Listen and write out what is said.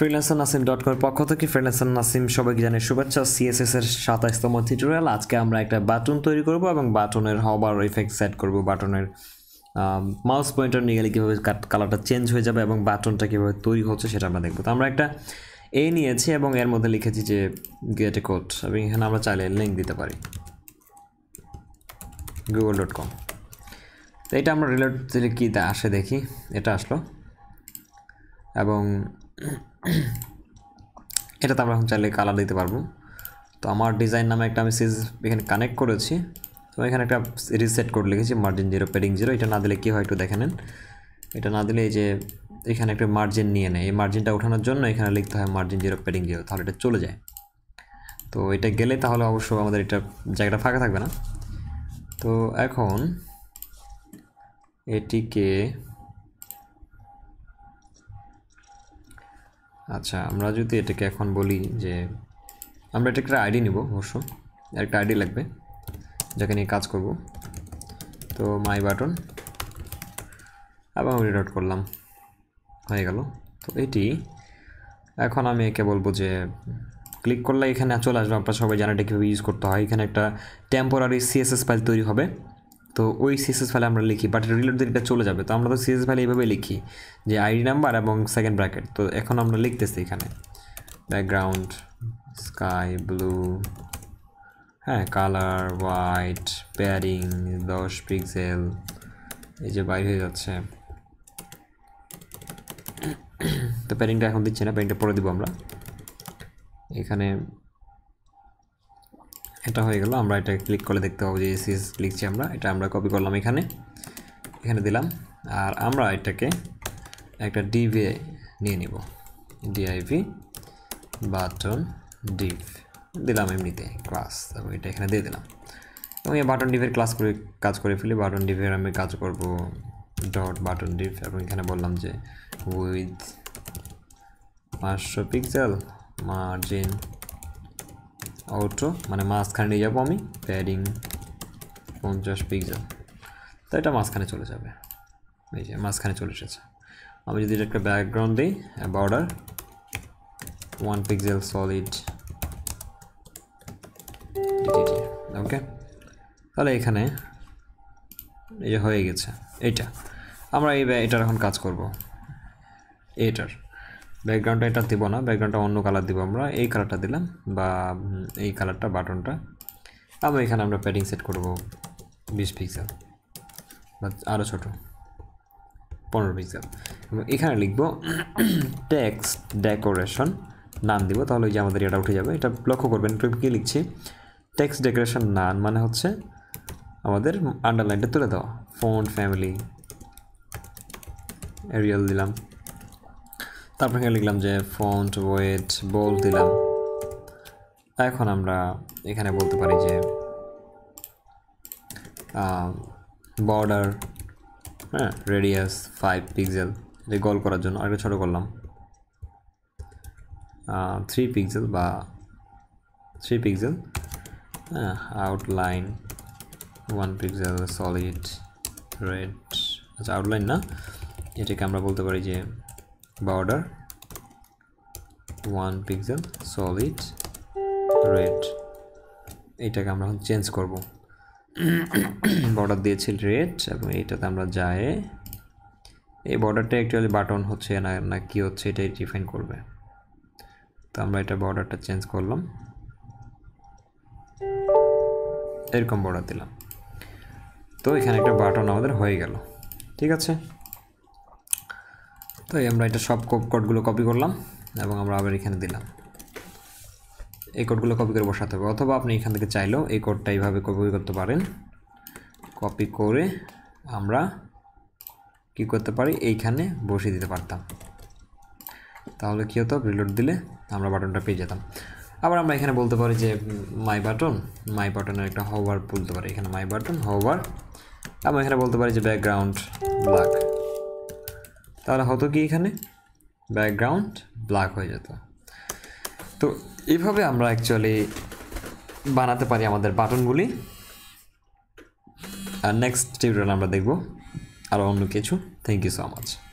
freelancer Nasim dot কমের পক্ষ থেকে ফ্রিল্যান্সার নাসিম সবাইকে জানিয়ে শুভেচ্ছা সিএসএস এর সাতাইশতম টিউটোরিয়াল আজকে আমরা একটা বাটন তৈরি করব এবং বাটনের হবার ইফেক্ট সেট করব বাটনের মাউস পয়েন্টার নিয়ে গেলে কীভাবে কালারটা চেঞ্জ হয়ে যাবে এবং বাটনটা কীভাবে তৈরি হচ্ছে সেটা আমরা দেখবো তো আমরা একটা এ নিয়েছি এবং এর মধ্যে লিখেছি যে গেট এ কোড এবং এখানে আমরা চাইলে লিঙ্ক দিতে পারি গুগল ডট কম তো এটা আমরা রিলেট কী আসে দেখি এটা আসলো এবং এটা তো আমরা এখন চাইলে কালার দিতে পারবো তো আমার ডিজাইন নামে একটা আমি সিজ এখানে কানেক্ট করেছি তো এখানে একটা রিসেট কোড লিখেছি মার্জিন জিরো পেডিং জিরো এটা না দিলে কী হয় একটু দেখে নেন এটা না দিলে এই যে এখানে একটা মার্জিন নিয়ে নেয় এই মার্জিনটা ওঠানোর জন্য এখানে লিখতে হয় মার্জিন জিরো পেডিং জিরো তাহলে এটা চলে যায় তো এটা গেলে তাহলে অবশ্য আমাদের এটা জায়গাটা ফাঁকা থাকবে না তো এখন এটিকে আচ্ছা আমরা যদি এটাকে এখন বলি যে আমরা এটা একটা আইডি নিব অবশ্য একটা আইডি লাগবে যাকে নিয়ে কাজ করব তো মাই বাটন এবং আমি রিডাউট করলাম হয়ে গেল তো এটি এখন আমি একে বলবো যে ক্লিক করলে এখানে চলে আসবে আপনারা সবাই জানেন এটা কীভাবে ইউজ করতে হয় এখানে একটা টেম্পোরারি সিএসএস ফাইল তৈরি হবে তো ওই সিএসএস ফাইলে আমরা লিখি বাট রিলোড এটা চলে যাবে তো আমরা তো সিএসএস ফাইলে এইভাবে লিখি যে আইডি নাম্বার এবং সেকেন্ড ব্র্যাকেট তো এখন আমরা লিখতেছি এখানে ব্যাকগ্রাউন্ড স্কাই ব্লু হ্যাঁ কালার হোয়াইট প্যারিং দশ পিক্সেল এই যে বাইর হয়ে যাচ্ছে তো প্যারিংটা এখন দিচ্ছে না প্যারিংটা পরে দেবো আমরা এখানে এটা হয়ে গেল আমরা এটা ক্লিক করে দেখতে পাবো যে এসিএস লিখছি আমরা এটা আমরা কপি করলাম এখানে এখানে দিলাম আর আমরা এটাকে একটা ডিভে নিয়ে নিব ডিআইভি বাটন ডিভ দিলাম এমনিতে ক্লাস তারপর এটা এখানে দিয়ে দিলাম এবং এই বাটন ডিভের ক্লাস করে কাজ করে ফেলি বাটন ডিভের আমি কাজ করব ডট বাটন ডিভ এবং এখানে বললাম যে উইথ পাঁচশো পিক্সেল মার্জিন আউট্রো মানে মাঝখানে নিয়ে যাবো আমি প্যাডিং পঞ্চাশ পিক্সেল তো এটা মাঝখানে চলে যাবে এই যে মাঝখানে চলে এসেছে আমি যদি এটা একটা ব্যাকগ্রাউন্ড দিই border one pixel solid okay তাহলে এখানে এই যে হয়ে গেছে এইটা আমরা এই এটার এখন কাজ করব এটার ব্যাকগ্রাউন্ডটা এটা দেবো না ব্যাকগ্রাউন্ডটা অন্য কালার দেব আমরা এই কালারটা দিলাম বা এই কালারটা বাটনটা আবার এখানে আমরা প্যাডিং সেট করব বিশ পিক্সেল বা আরও ছোটো পনেরো পিক্সেল এবং এখানে লিখবো ট্যাক্স ডেকোরেশন নাম দিব তাহলে ওই যে আমাদের এটা উঠে যাবে এটা লক্ষ্য করবেন কী লিখছি ট্যাক্স ডেকোরেশন নান মানে হচ্ছে আমাদের আন্ডারলাইনটা তুলে দেওয়া ফোন ফ্যামিলি এরিয়াল দিলাম তারপর এখানে লিখলাম যে ফন্ট ওয়েট বোল দিলাম এখন আমরা এখানে বলতে পারি যে বর্ডার হ্যাঁ রেডিয়াস ফাইভ পিক্সেল এটা গোল করার জন্য আরেকটা ছোটো করলাম থ্রি পিক্সেল বা থ্রি পিক্সেল হ্যাঁ outline one pixel solid red আচ্ছা আউটলাইন না এটাকে আমরা বলতে পারি যে border one pixel solid red এটাকে আমরা এখন চেঞ্জ করব বর্ডার দিয়েছি রেড এবং এটাতে আমরা যাই এই বর্ডারটা অ্যাকচুয়ালি বাটন হচ্ছে না না কী হচ্ছে এটাই ডিফাইন করবে তো আমরা এটা বর্ডারটা চেঞ্জ করলাম এরকম বর্ডার দিলাম তো এখানে একটা বাটন আমাদের হয়ে গেল ঠিক আছে তো আমরা এটা সব কোডগুলো কপি করলাম এবং আমরা আবার এখানে দিলাম এই কোডগুলো কপি করে বসাতে হবে অথবা আপনি এখান থেকে চাইলেও এই কোডটা এইভাবে কপি করতে পারেন কপি করে আমরা কি করতে পারি এইখানে বসিয়ে দিতে পারতাম তাহলে কী হতো রিলোড দিলে আমরা বাটনটা পেয়ে যেতাম আবার আমরা এখানে বলতে পারি যে মাই বাটন মাই বাটনের একটা হোভার বলতে পারি এখানে মাই বাটন হোভার আমরা এখানে বলতে পারি যে ব্যাকগ্রাউন্ড ব্ল্যাক তাহলে হতো কি এখানে ব্যাকগ্রাউন্ড ব্ল্যাক হয়ে যেত তো এইভাবে আমরা অ্যাকচুয়ালি বানাতে পারি আমাদের বাটনগুলি আর নেক্সট টিউটোরিয়াল আমরা দেখব আরও অন্য কিছু থ্যাংক ইউ সো মাচ